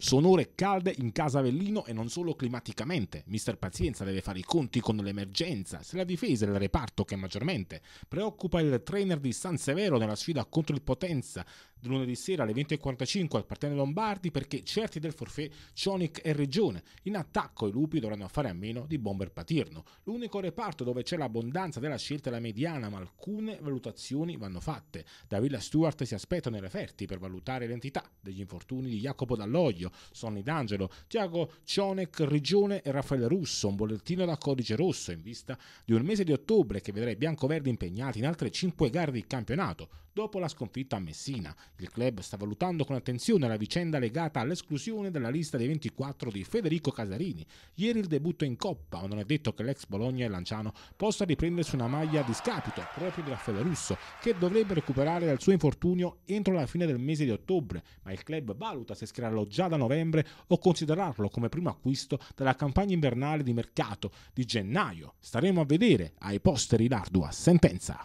Sono ore calde in casa Avellino e non solo climaticamente. Mister Pazienza deve fare i conti con l'emergenza. Se la difesa è il reparto che maggiormente preoccupa il trainer di San Severo nella sfida contro il Potenza di lunedì sera alle 20.45 al Partene Lombardi perché certi del forfè Cionic e Regione. In attacco i lupi dovranno fare a meno di Bomber Patirno, l'unico reparto dove c'è l'abbondanza della scelta è la mediana, ma alcune valutazioni vanno fatte. Da Villa Stewart si aspettano i referti per valutare l'entità degli infortuni di Jacopo Dall'Oglio, D'Alessio, Sonny D'Angelo, Tiago Cionec, Regione e Raffaele Russo. Un bollettino da codice rosso in vista di un mese di ottobre che vedrà i biancoverdi impegnati in altre 5 gare di campionato dopo la sconfitta a Messina. Il club sta valutando con attenzione la vicenda legata all'esclusione dalla lista dei 24 di Federico Casarini. Ieri il debutto in Coppa, ma non è detto che l'ex Bologna e Lanciano possa riprendersi una maglia a discapito proprio di Raffaele Russo, che dovrebbe recuperare dal suo infortunio entro la fine del mese di ottobre, ma il club valuta se schierarlo già da novembre o considerarlo come primo acquisto della campagna invernale di mercato di gennaio. Staremo a vedere ai posteri l'ardua sentenza.